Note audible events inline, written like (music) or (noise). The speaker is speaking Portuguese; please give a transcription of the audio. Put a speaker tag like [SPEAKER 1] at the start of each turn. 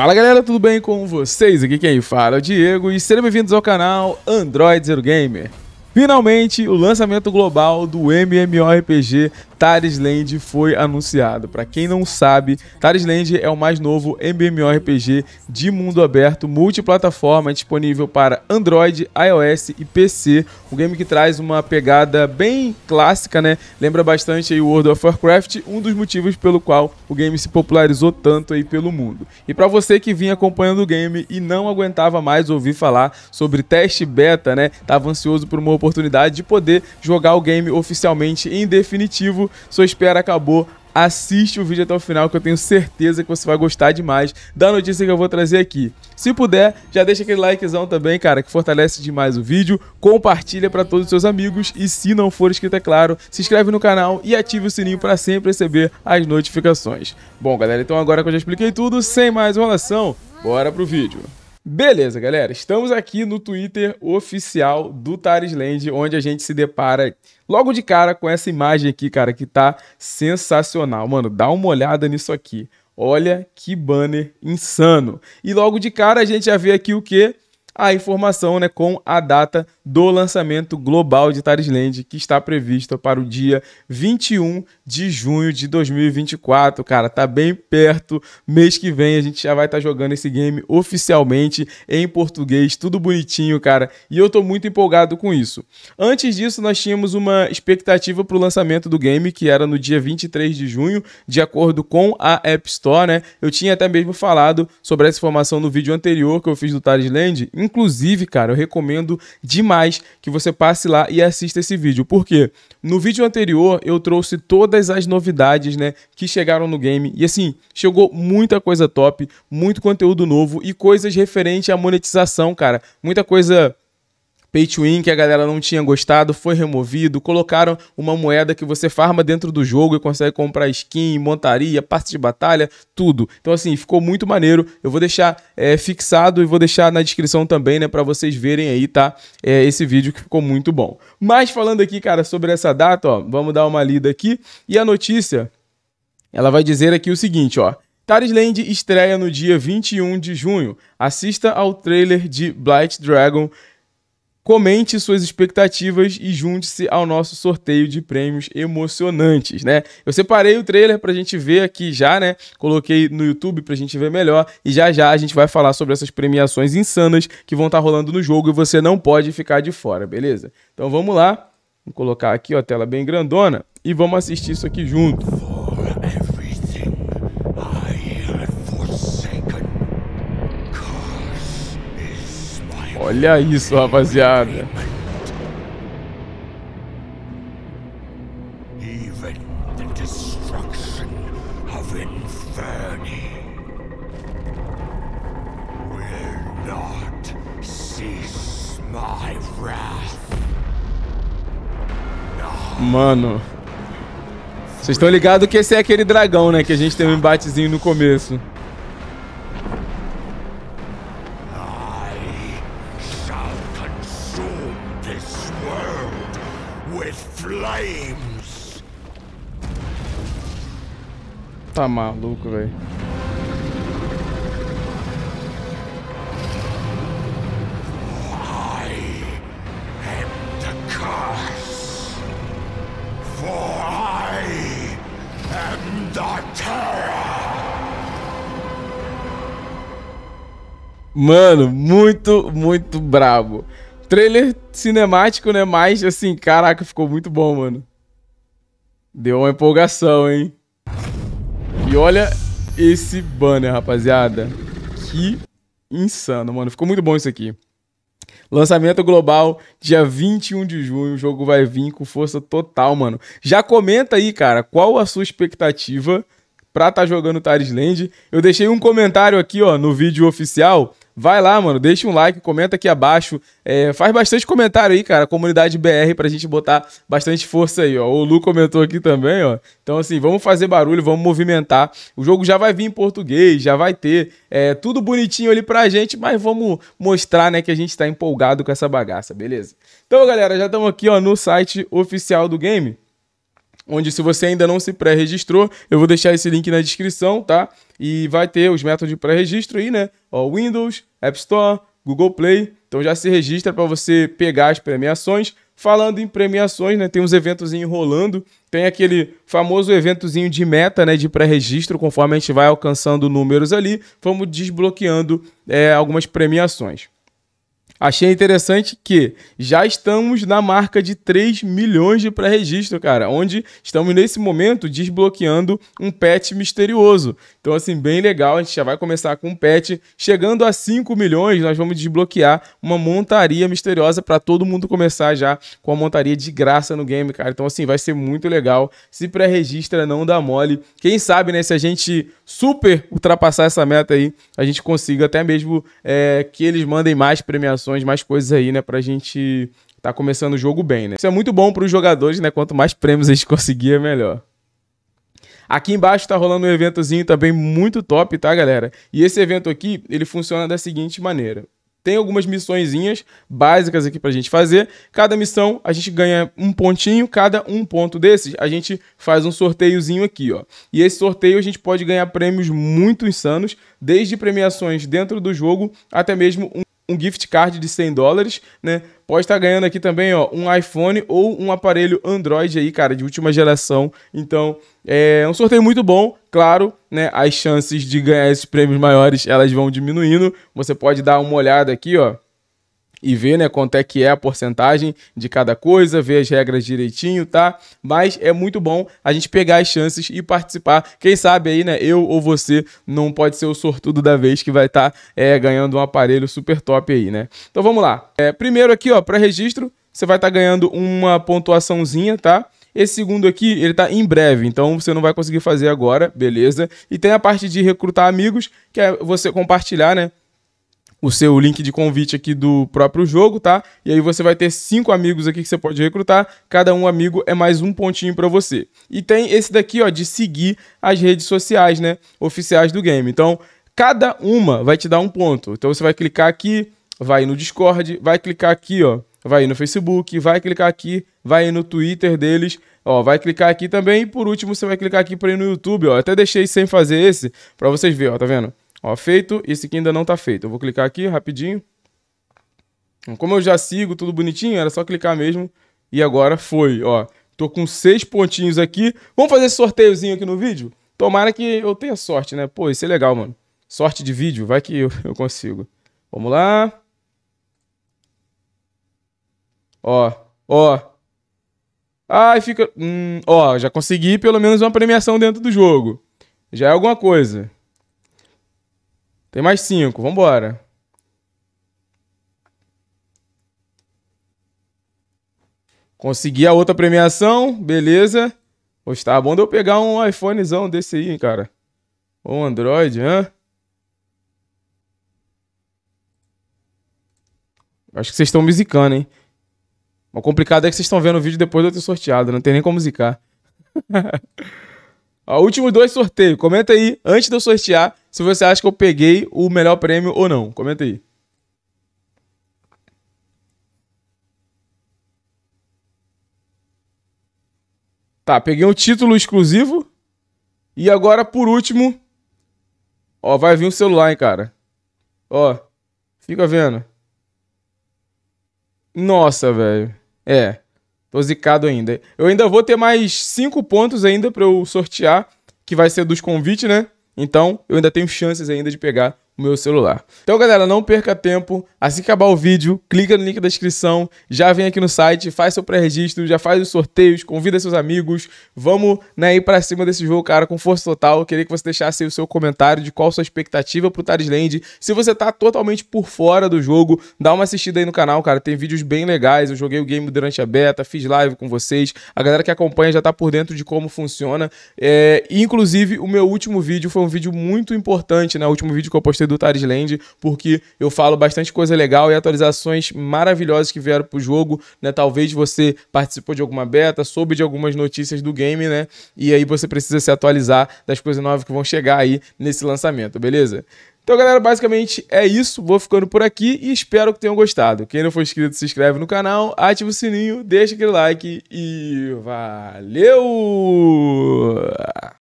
[SPEAKER 1] Fala galera, tudo bem com vocês? Aqui quem fala é o Diego e sejam bem-vindos ao canal Android Zero Gamer. Finalmente, o lançamento global do MMORPG Taris Land foi anunciado. Para quem não sabe, Taris Land é o mais novo MMORPG de mundo aberto multiplataforma disponível para Android, iOS e PC. Um game que traz uma pegada bem clássica, né? Lembra bastante aí o World of Warcraft, um dos motivos pelo qual o game se popularizou tanto aí pelo mundo. E para você que vinha acompanhando o game e não aguentava mais ouvir falar sobre teste beta, né? Tava ansioso por uma oportunidade de poder jogar o game oficialmente em definitivo, sua espera acabou. Assiste o vídeo até o final que eu tenho certeza que você vai gostar demais da notícia que eu vou trazer aqui. Se puder, já deixa aquele likezão também, cara, que fortalece demais o vídeo, compartilha para todos os seus amigos e se não for inscrito, é claro, se inscreve no canal e ative o sininho para sempre receber as notificações. Bom, galera, então agora que eu já expliquei tudo, sem mais enrolação, bora pro vídeo. Beleza, galera. Estamos aqui no Twitter oficial do Tarisland, onde a gente se depara logo de cara com essa imagem aqui, cara, que tá sensacional. Mano, dá uma olhada nisso aqui. Olha que banner insano. E logo de cara a gente já vê aqui o que? A informação, né, com a data do lançamento global de Tarisland, que está previsto para o dia 21 de junho de 2024. Cara, tá bem perto. Mês que vem a gente já vai estar tá jogando esse game oficialmente em português, tudo bonitinho, cara. E eu tô muito empolgado com isso. Antes disso, nós tínhamos uma expectativa para o lançamento do game, que era no dia 23 de junho, de acordo com a App Store, né? Eu tinha até mesmo falado sobre essa informação no vídeo anterior que eu fiz do Tarisland. Inclusive, cara, eu recomendo demais que você passe lá e assista esse vídeo. Por quê? No vídeo anterior eu trouxe todas as novidades, né, que chegaram no game e assim, chegou muita coisa top, muito conteúdo novo e coisas referente à monetização, cara. Muita coisa pay to win que a galera não tinha gostado foi removido, colocaram uma moeda que você farma dentro do jogo e consegue comprar skin, montaria, parte de batalha, tudo. Então assim, ficou muito maneiro. Eu vou deixar é, fixado e vou deixar na descrição também, né, para vocês verem aí, tá? É, esse vídeo que ficou muito bom. Mas falando aqui, cara, sobre essa data, ó, vamos dar uma lida aqui e a notícia ela vai dizer aqui o seguinte, ó. Taris Land estreia no dia 21 de junho. Assista ao trailer de Blight Dragon Comente suas expectativas e junte-se ao nosso sorteio de prêmios emocionantes, né? Eu separei o trailer pra gente ver aqui já, né? Coloquei no YouTube pra gente ver melhor e já já a gente vai falar sobre essas premiações insanas que vão estar tá rolando no jogo e você não pode ficar de fora, beleza? Então vamos lá. Vou colocar aqui ó, a tela bem grandona e vamos assistir isso aqui junto. Olha isso, rapaziada. Mano. Vocês estão ligados que esse é aquele dragão, né? Que a gente teve um embatezinho no começo. tá maluco, velho. Mano, muito, muito brabo. Trailer cinemático, né? Mas, assim, caraca, ficou muito bom, mano. Deu uma empolgação, hein? E olha esse banner, rapaziada. Que insano, mano. Ficou muito bom isso aqui. Lançamento global, dia 21 de junho. O jogo vai vir com força total, mano. Já comenta aí, cara, qual a sua expectativa pra estar tá jogando Taris Land. Eu deixei um comentário aqui, ó, no vídeo oficial Vai lá, mano, deixa um like, comenta aqui abaixo. É, faz bastante comentário aí, cara, comunidade BR, pra gente botar bastante força aí, ó. O Lu comentou aqui também, ó. Então, assim, vamos fazer barulho, vamos movimentar. O jogo já vai vir em português, já vai ter é, tudo bonitinho ali pra gente, mas vamos mostrar, né, que a gente tá empolgado com essa bagaça, beleza? Então, galera, já estamos aqui, ó, no site oficial do game onde se você ainda não se pré-registrou, eu vou deixar esse link na descrição, tá? E vai ter os métodos de pré-registro aí, né? Ó, Windows, App Store, Google Play. Então já se registra para você pegar as premiações. Falando em premiações, né, tem uns eventos enrolando tem aquele famoso eventozinho de meta, né, de pré-registro, conforme a gente vai alcançando números ali, vamos desbloqueando é, algumas premiações. Achei interessante que já estamos na marca de 3 milhões de pré-registro, cara, onde estamos nesse momento desbloqueando um pet misterioso. Então, assim, bem legal, a gente já vai começar com um pet. Chegando a 5 milhões, nós vamos desbloquear uma montaria misteriosa para todo mundo começar já com a montaria de graça no game, cara. Então, assim, vai ser muito legal. Se pré-registra, não dá mole. Quem sabe, né, se a gente super ultrapassar essa meta aí, a gente consiga até mesmo é, que eles mandem mais premiações, mais coisas aí, né, pra gente tá começando o jogo bem, né? Isso é muito bom para os jogadores, né? Quanto mais prêmios a gente (laughs) conseguir, é melhor. Aqui embaixo tá rolando um eventozinho também muito top, tá, galera? E esse evento aqui, ele funciona da seguinte maneira tem algumas missõezinhas básicas aqui pra gente fazer. Cada missão a gente ganha um pontinho, cada um ponto desses a gente faz um sorteiozinho aqui, ó. E esse sorteio a gente pode ganhar prêmios muito insanos, desde premiações dentro do jogo até mesmo um um gift card de 100 dólares, né? Pode estar tá ganhando aqui também, ó, um iPhone ou um aparelho Android aí, cara, de última geração. Então, é um sorteio muito bom, claro, né? As chances de ganhar esses prêmios maiores, elas vão diminuindo. Você pode dar uma olhada aqui, ó e ver, né, quanto é que é a porcentagem de cada coisa, ver as regras direitinho, tá? Mas é muito bom a gente pegar as chances e participar. Quem sabe aí, né, eu ou você não pode ser o sortudo da vez que vai estar tá, é, ganhando um aparelho super top aí, né? Então vamos lá. É, primeiro aqui, ó, para registro, você vai estar tá ganhando uma pontuaçãozinha, tá? Esse segundo aqui, ele tá em breve, então você não vai conseguir fazer agora, beleza? E tem a parte de recrutar amigos, que é você compartilhar, né? o seu link de convite aqui do próprio jogo, tá? E aí você vai ter cinco amigos aqui que você pode recrutar. Cada um amigo é mais um pontinho para você. E tem esse daqui, ó, de seguir as redes sociais, né? Oficiais do game. Então, cada uma vai te dar um ponto. Então você vai clicar aqui, vai no Discord, vai clicar aqui, ó, vai no Facebook, vai clicar aqui, vai no Twitter deles, ó, vai clicar aqui também e por último você vai clicar aqui para ir no YouTube, ó. Eu até deixei sem fazer esse para vocês verem, ó, tá vendo? Ó, feito, esse aqui ainda não está feito. Eu vou clicar aqui rapidinho. Então, como eu já sigo tudo bonitinho, era só clicar mesmo. E agora foi, ó. Tô com seis pontinhos aqui. Vamos fazer esse sorteiozinho aqui no vídeo? Tomara que eu tenha sorte, né? Pô, isso é legal, mano. Sorte de vídeo, vai que eu, (laughs) eu consigo. Vamos lá. Ó, ó. Ai, fica... Hum, ó, já consegui pelo menos uma premiação dentro do jogo. Já é alguma coisa. Tem mais cinco, vambora. Consegui a outra premiação, beleza. Pois tá bom de eu pegar um iPhonezão desse aí, hein, cara. Ou um Android, hã? Acho que vocês estão musicando, hein? O complicado é que vocês estão vendo o vídeo depois de eu ter sorteado, não tem nem como musicar. (laughs) Ó, último dois sorteios. Comenta aí, antes de eu sortear, se você acha que eu peguei o melhor prêmio ou não. Comenta aí. Tá, peguei um título exclusivo. E agora, por último. Ó, vai vir um celular, hein, cara. Ó, fica vendo. Nossa, velho. É, tô zicado ainda. Eu ainda vou ter mais cinco pontos ainda pra eu sortear, que vai ser dos convites, né? Então, eu ainda tenho chances ainda de pegar o meu celular. Então, galera, não perca tempo. Assim que acabar o vídeo, clica no link da descrição, já vem aqui no site, faz seu pré-registro, já faz os sorteios, convida seus amigos. Vamos né, ir para cima desse jogo, cara, com força total. Eu queria que você deixasse aí o seu comentário de qual sua expectativa pro Taris Land. Se você tá totalmente por fora do jogo, dá uma assistida aí no canal, cara. Tem vídeos bem legais. Eu joguei o game durante a beta, fiz live com vocês. A galera que acompanha já tá por dentro de como funciona. É, inclusive, o meu último vídeo foi um vídeo muito importante, né? O último vídeo que eu postei do Tarisland, porque eu falo bastante coisa legal e atualizações maravilhosas que vieram pro jogo, né? Talvez você participou de alguma beta, soube de algumas notícias do game, né? E aí você precisa se atualizar das coisas novas que vão chegar aí nesse lançamento, beleza? Então, galera, basicamente é isso. Vou ficando por aqui e espero que tenham gostado. Quem não for inscrito, se inscreve no canal, ativa o sininho, deixa aquele like e valeu!